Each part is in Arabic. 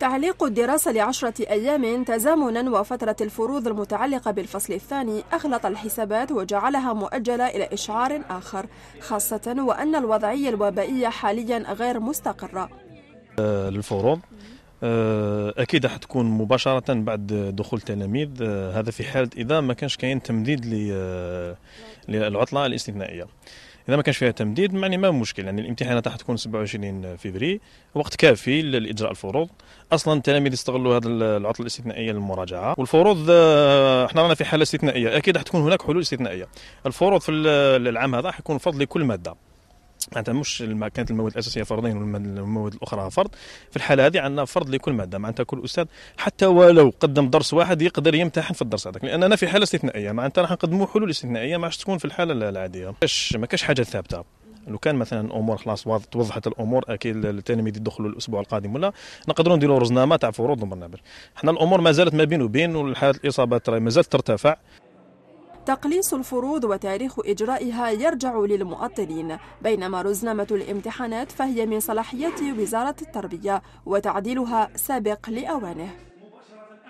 تعليق الدراسة لعشرة أيام تزامنا وفترة الفروض المتعلقة بالفصل الثاني أغلط الحسابات وجعلها مؤجلة إلى إشعار آخر خاصة وأن الوضعية الوبائية حاليا غير مستقرة الفروض آه، آه، اكيد حتكون مباشره بعد دخول التلاميذ آه، هذا في حاله اذا ما كانش كاين تمديد للعطله الاستثنائيه اذا ما كانش فيها تمديد يعني ما مشكل يعني الامتحانات راح تكون 27 فبراير وقت كافي لاجراء الفروض اصلا التلاميذ يستغلوا هذا العطل الاستثنائيه للمراجعه والفروض آه، احنا رانا في حاله استثنائيه اكيد راح تكون هناك حلول استثنائيه الفروض في العام هذا راح يكون فضل لكل ماده معناتها مش كانت المواد الاساسيه فرضين والمواد الاخرى فرض في الحاله هذه عندنا فرض لكل ماده معناتها كل استاذ حتى ولو قدم درس واحد يقدر يمتحن في الدرس هذاك لاننا في حاله استثنائيه معناتها راح نقدموا حلول استثنائيه ما تكون في الحاله العاديه ما كاش حاجه ثابته لو كان مثلا الامور خلاص توضحت الامور اكيد التلاميذ يدخلوا الاسبوع القادم ولا نقدروا نديروا رزنامه تاع فروض البرنامج حنا الامور ما زالت ما بين وبين والحالات الاصابات ما زالت ترتفع تقليص الفروض وتاريخ إجرائها يرجع للمؤطلين بينما رزنامة الامتحانات فهي من صلاحية وزارة التربية وتعديلها سابق لأوانه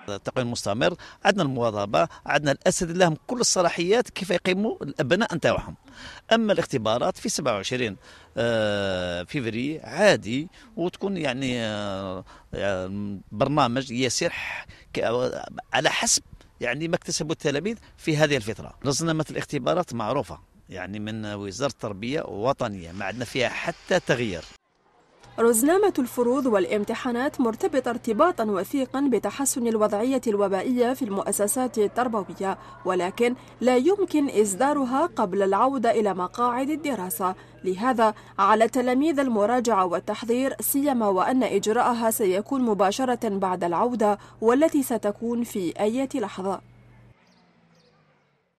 التقويم المستمر عندنا المواظبه عندنا الاسد لهم كل الصلاحيات كيف يقيموا الابناء نتاعهم اما الاختبارات في 27 آه، فيفري عادي وتكون يعني, آه، يعني برنامج يسير على حسب يعني ما اكتسبوا التلاميذ في هذه الفترة نظمة الاختبارات معروفة يعني من وزارة التربية وطنية ما عندنا فيها حتى تغيير رزنامة الفروض والامتحانات مرتبطة ارتباطا وثيقا بتحسن الوضعية الوبائية في المؤسسات التربوية ولكن لا يمكن إصدارها قبل العودة إلى مقاعد الدراسة لهذا على التلاميذ المراجعة والتحضير سيما وأن إجراءها سيكون مباشرة بعد العودة والتي ستكون في أي لحظة